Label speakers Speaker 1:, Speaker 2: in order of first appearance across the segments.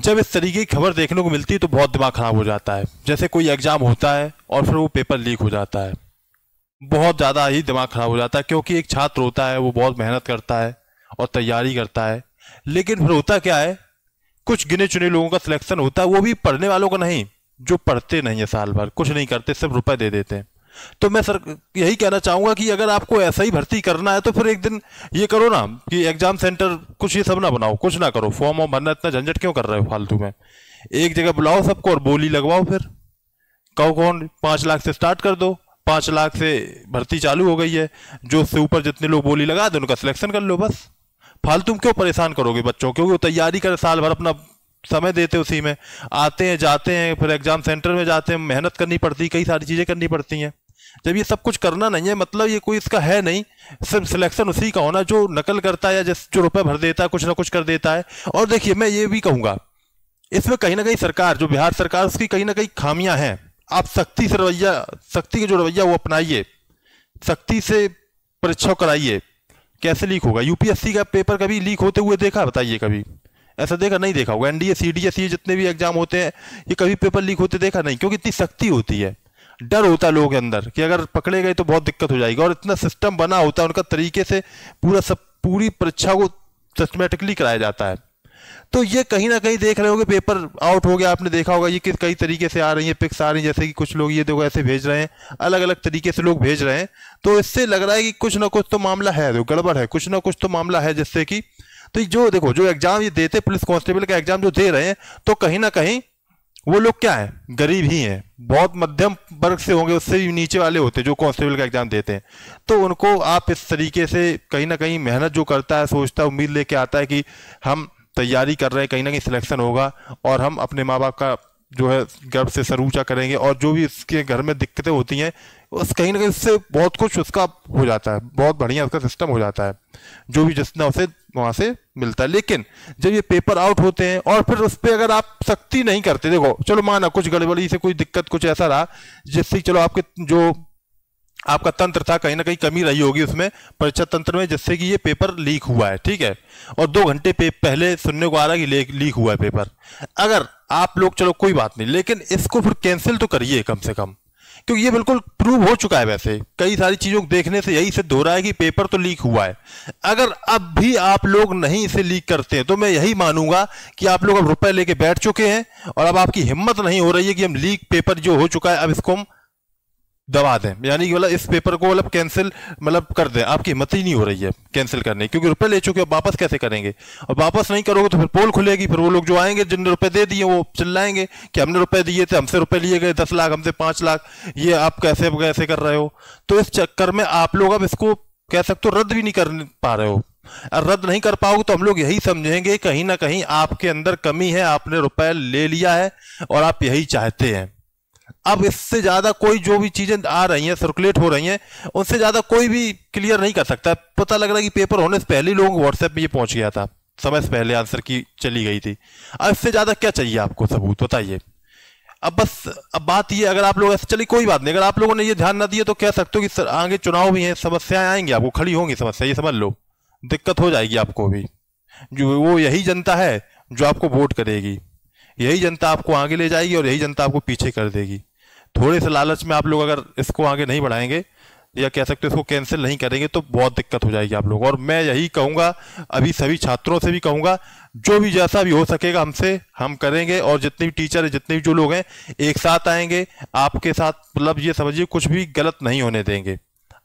Speaker 1: जब इस तरीके की खबर देखने को मिलती है तो बहुत दिमाग खराब हो जाता है जैसे कोई एग्जाम होता है और फिर वो पेपर लीक हो जाता है बहुत ज़्यादा ही दिमाग खराब हो जाता है क्योंकि एक छात्र होता है वो बहुत मेहनत करता है और तैयारी करता है लेकिन फिर होता क्या है कुछ गिने चुने लोगों का सिलेक्शन होता है वो भी पढ़ने वालों का नहीं जो पढ़ते नहीं है साल भर कुछ नहीं करते सिर्फ रुपए दे देते हैं तो मैं सर यही कहना चाहूँगा कि अगर आपको ऐसा ही भर्ती करना है तो फिर एक दिन ये करो ना कि एग्ज़ाम सेंटर कुछ ये सब ना बनाओ कुछ ना करो फॉर्म वॉर्म भरना इतना झंझट क्यों कर रहे हो फालतू में एक जगह बुलाओ सबको और बोली लगवाओ फिर कहो कौन पाँच लाख से स्टार्ट कर दो पाँच लाख से भर्ती चालू हो गई है जो उससे ऊपर जितने लोग बोली लगा दो उनका सिलेक्शन कर लो बस फालतू क्यों परेशान करोगे बच्चों क्योंकि वो तैयारी कर साल भर अपना समय देते उसी में आते हैं जाते हैं फिर एग्ज़ाम सेंटर में जाते हैं मेहनत करनी पड़ती कई सारी चीज़ें करनी पड़ती हैं जब ये सब कुछ करना नहीं है मतलब ये कोई इसका है नहीं सिर्फ सिलेक्शन उसी का होना जो नकल करता है या जिस जो रुपये भर देता है कुछ ना कुछ कर देता है और देखिए मैं ये भी कहूँगा इसमें कहीं ना कहीं सरकार जो बिहार सरकार उसकी कहीं ना कहीं खामियां हैं आप सख्ती से रवैया सख्ती का जो रवैया वो अपनाइए सख्ती से परीक्षा कराइए कैसे लीक होगा यूपीएससी का पेपर कभी लीक होते हुए देखा बताइए कभी ऐसा देखा नहीं देखा होगा एनडीए सीडीएस ये जितने भी एग्जाम होते हैं ये कभी पेपर लीक होते देखा नहीं क्योंकि इतनी सख्ती होती है डर होता है लोगों के अंदर कि अगर पकड़े गए तो बहुत दिक्कत हो जाएगी और इतना सिस्टम बना होता है उनका तरीके से पूरा सब पूरी परीक्षा को सिस्टमेटिकली कराया जाता है तो ये कहीं ना कहीं देख रहे होंगे पेपर आउट हो गया आपने देखा होगा ये किस कई तरीके से आ रही है पिक्स आ रही है जैसे कि कुछ लोग ये देखो ऐसे भेज रहे हैं अलग अलग तरीके से लोग भेज रहे हैं तो इससे लग रहा है कि कुछ ना कुछ तो मामला है तो गड़बड़ है कुछ ना कुछ तो मामला है जिससे कि तो जो देखो जो एग्जाम ये देते पुलिस कांस्टेबल का एग्जाम जो दे रहे हैं तो कहीं ना कहीं वो लोग क्या है गरीब ही हैं बहुत मध्यम वर्ग से होंगे उससे भी नीचे वाले होते हैं जो कांस्टेबल का एग्जाम देते हैं तो उनको आप इस तरीके से कहीं ना कहीं मेहनत जो करता है सोचता है उम्मीद लेके आता है कि हम तैयारी कर रहे हैं कहीं ना कहीं सिलेक्शन होगा और हम अपने माँ बाप का जो है गर्व से सर ऊँचा करेंगे और जो भी उसके घर में दिक्कतें होती हैं उस कहीं ना कहीं उससे बहुत कुछ उसका हो जाता है बहुत बढ़िया उसका सिस्टम हो जाता है जो भी जितना उसे वहां से मिलता है लेकिन जब ये पेपर आउट होते हैं और फिर उस पर अगर आप सख्ती नहीं करते देखो चलो माना कुछ गड़बड़ी से कोई दिक्कत कुछ ऐसा रहा जिससे चलो आपके जो आपका तंत्र था कहीं ना कहीं कमी रही होगी उसमें परीक्षा तंत्र में जिससे कि ये पेपर लीक हुआ है ठीक है और दो घंटे पहले सुनने को आ रहा है कि लीक हुआ है पेपर अगर आप लोग चलो कोई बात नहीं लेकिन इसको फिर कैंसिल तो करिए कम से कम क्योंकि ये बिल्कुल प्रूव हो चुका है वैसे कई सारी चीज़ों को देखने से यही सिद्ध हो रहा है कि पेपर तो लीक हुआ है अगर अब भी आप लोग नहीं इसे लीक करते हैं तो मैं यही मानूंगा कि आप लोग अब रुपए लेके बैठ चुके हैं और अब आपकी हिम्मत नहीं हो रही है कि हम लीक पेपर जो हो चुका है अब इसको हम दबा दें यानी कि मतलब इस पेपर को मतलब कैंसिल मतलब कर दें आपकी हिम्मत ही नहीं हो रही है कैंसिल करने क्योंकि रुपए ले चुके हो वापस कैसे करेंगे और वापस नहीं करोगे तो फिर पोल खुलेगी फिर वो लोग जो आएंगे जिनने रुपए दे दिए वो चिल्लाएंगे कि हमने रुपए दिए थे हमसे रुपए लिए गए दस लाख हमसे पाँच लाख ये आप कैसे कैसे कर रहे हो तो इस चक्कर में आप लोग अब इसको कह सकते हो रद्द भी नहीं कर पा रहे हो और रद्द नहीं कर पाओगे तो हम लोग यही समझेंगे कहीं ना कहीं आपके अंदर कमी है आपने रुपए ले लिया है और आप यही चाहते हैं अब इससे ज़्यादा कोई जो भी चीज़ें आ रही हैं सर्कुलेट हो रही हैं उनसे ज़्यादा कोई भी क्लियर नहीं कर सकता पता लग रहा है कि पेपर होने से पहले लोगों को व्हाट्सएप में ये पहुंच गया था समय से पहले आंसर की चली गई थी अब इससे ज़्यादा क्या चाहिए आपको सबूत बताइए अब बस अब बात ये अगर आप लोग ऐसे चलिए कोई बात नहीं अगर आप लोगों ने ये ध्यान ना दिया तो कह सकते हो कि सर आगे चुनाव भी हैं समस्याएं आएंगी आपको खड़ी होंगी समस्या ये समझ लो दिक्कत हो जाएगी आपको भी जो वो यही जनता है जो आपको वोट करेगी यही जनता आपको आगे ले जाएगी और यही जनता आपको पीछे कर देगी थोड़े से लालच में आप लोग अगर इसको आगे नहीं बढ़ाएंगे या कह सकते हो इसको कैंसिल नहीं करेंगे तो बहुत दिक्कत हो जाएगी आप लोग और मैं यही कहूँगा अभी सभी छात्रों से भी कहूँगा जो भी जैसा भी हो सकेगा हमसे हम करेंगे और जितने भी टीचर है जितने भी जो लोग हैं एक साथ आएंगे आपके साथ मतलब ये समझिए कुछ भी गलत नहीं होने देंगे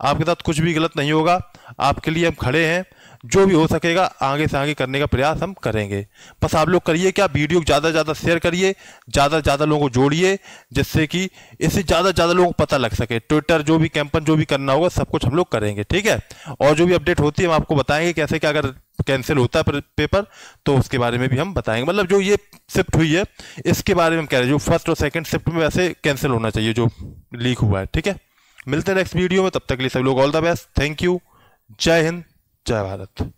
Speaker 1: आपके साथ कुछ भी गलत नहीं होगा आपके लिए हम खड़े हैं जो भी हो सकेगा आगे से आगे करने का प्रयास हम करेंगे बस आप लोग करिए क्या वीडियो ज़्यादा से ज़्यादा शेयर करिए ज़्यादा से ज़्यादा लोगों को जोड़िए जिससे कि इससे ज़्यादा से ज़्यादा लोगों को पता लग सके ट्विटर जो भी कैंपन जो भी करना होगा सब कुछ हम लोग करेंगे ठीक है और जो भी अपडेट होती है हम आपको बताएंगे कैसे क्या अगर कैंसिल होता है पेपर तो उसके बारे में भी हम बताएंगे मतलब जो ये शिफ्ट हुई है इसके बारे में हम कह रहे हैं जो फर्स्ट और सेकेंड शिफ्ट में वैसे कैंसिल होना चाहिए जो लीक हुआ है ठीक है मिलते हैं नेक्स्ट वीडियो में तब तक के लिए सब लोग all the best thank you जय हिंद जय भारत